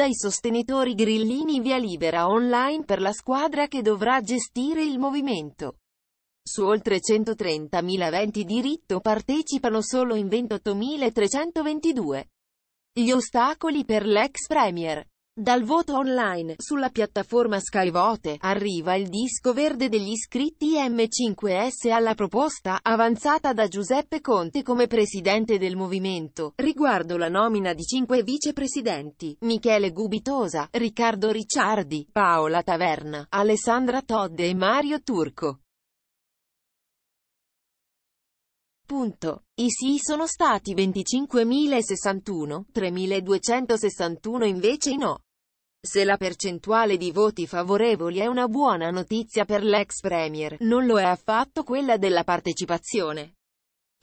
dai sostenitori grillini via libera online per la squadra che dovrà gestire il movimento. Su oltre 130.000 eventi diritto partecipano solo in 28.322. Gli ostacoli per l'ex Premier. Dal voto online, sulla piattaforma Skyvote, arriva il disco verde degli iscritti M5S alla proposta, avanzata da Giuseppe Conte come presidente del movimento, riguardo la nomina di cinque vicepresidenti, Michele Gubitosa, Riccardo Ricciardi, Paola Taverna, Alessandra Todde e Mario Turco. Punto. I sì sono stati 25.061, 3.261 invece i no. Se la percentuale di voti favorevoli è una buona notizia per l'ex Premier, non lo è affatto quella della partecipazione.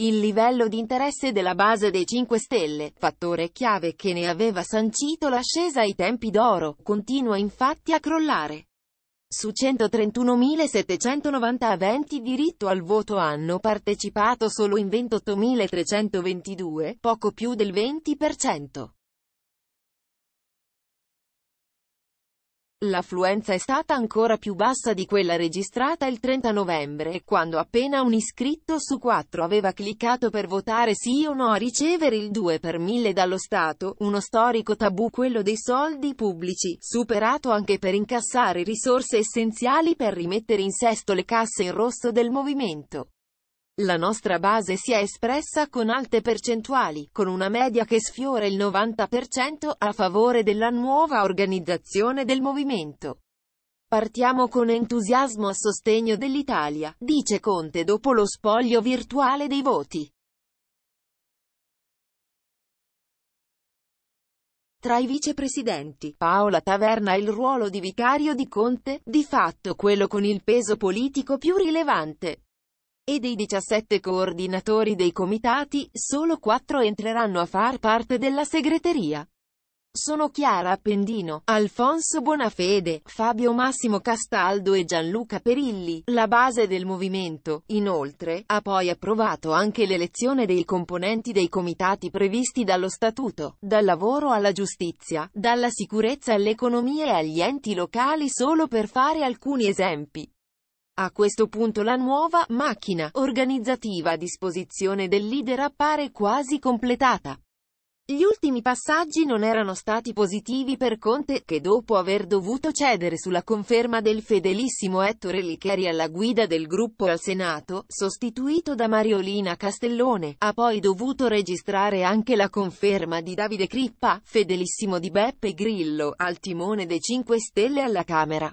Il livello di interesse della base dei 5 Stelle, fattore chiave che ne aveva sancito l'ascesa ai tempi d'oro, continua infatti a crollare. Su 131.790 aventi diritto al voto hanno partecipato solo in 28.322, poco più del 20%. L'affluenza è stata ancora più bassa di quella registrata il 30 novembre, quando appena un iscritto su quattro aveva cliccato per votare sì o no a ricevere il 2 per 1000 dallo Stato, uno storico tabù quello dei soldi pubblici, superato anche per incassare risorse essenziali per rimettere in sesto le casse in rosso del movimento. La nostra base si è espressa con alte percentuali, con una media che sfiora il 90% a favore della nuova organizzazione del movimento. Partiamo con entusiasmo a sostegno dell'Italia, dice Conte dopo lo spoglio virtuale dei voti. Tra i vicepresidenti, Paola Taverna ha il ruolo di vicario di Conte, di fatto quello con il peso politico più rilevante e dei 17 coordinatori dei comitati, solo 4 entreranno a far parte della segreteria. Sono Chiara Appendino, Alfonso Bonafede, Fabio Massimo Castaldo e Gianluca Perilli, la base del movimento. Inoltre, ha poi approvato anche l'elezione dei componenti dei comitati previsti dallo Statuto, dal lavoro alla giustizia, dalla sicurezza all'economia e agli enti locali solo per fare alcuni esempi. A questo punto la nuova macchina organizzativa a disposizione del leader appare quasi completata. Gli ultimi passaggi non erano stati positivi per Conte, che dopo aver dovuto cedere sulla conferma del fedelissimo Ettore Licheri alla guida del gruppo al Senato, sostituito da Mariolina Castellone, ha poi dovuto registrare anche la conferma di Davide Crippa, fedelissimo di Beppe Grillo, al timone dei 5 Stelle alla Camera.